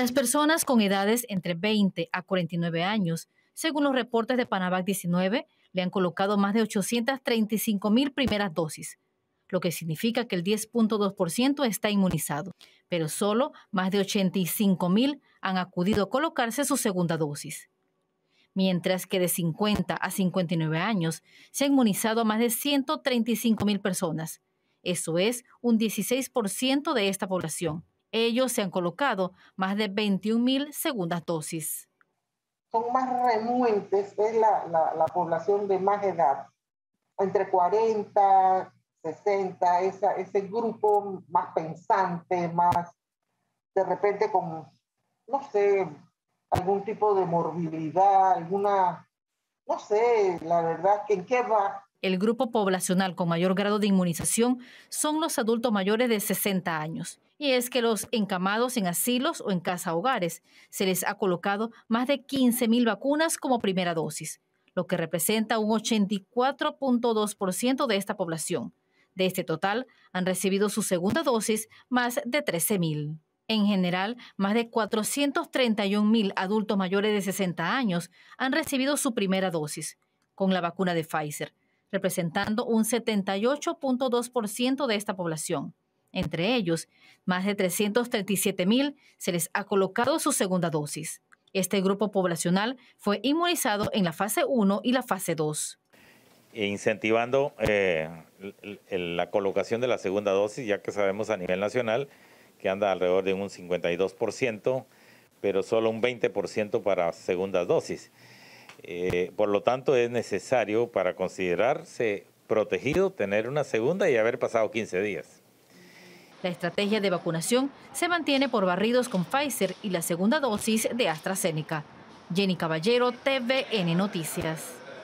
Las personas con edades entre 20 a 49 años, según los reportes de Panavac 19, le han colocado más de 835 mil primeras dosis, lo que significa que el 10.2% está inmunizado, pero solo más de 85 mil han acudido a colocarse su segunda dosis. Mientras que de 50 a 59 años se ha inmunizado a más de 135 mil personas, eso es un 16% de esta población ellos se han colocado más de 21.000 segundas dosis. Son más remuentes, es la, la, población de más edad, entre 40, 60, esa, ese grupo más pensante, más de repente como, no sé, algún tipo de morbilidad, alguna, no sé, la verdad, en qué va el grupo poblacional con mayor grado de inmunización son los adultos mayores de 60 años. Y es que los encamados en asilos o en casa hogares se les ha colocado más de 15.000 vacunas como primera dosis, lo que representa un 84.2% de esta población. De este total, han recibido su segunda dosis más de 13.000. En general, más de 431.000 adultos mayores de 60 años han recibido su primera dosis con la vacuna de Pfizer, representando un 78.2% de esta población. Entre ellos, más de 337 mil se les ha colocado su segunda dosis. Este grupo poblacional fue inmunizado en la fase 1 y la fase 2. E incentivando eh, la colocación de la segunda dosis, ya que sabemos a nivel nacional que anda alrededor de un 52%, pero solo un 20% para segunda dosis. Eh, por lo tanto, es necesario para considerarse protegido tener una segunda y haber pasado 15 días. La estrategia de vacunación se mantiene por barridos con Pfizer y la segunda dosis de AstraZeneca. Jenny Caballero, TVN Noticias.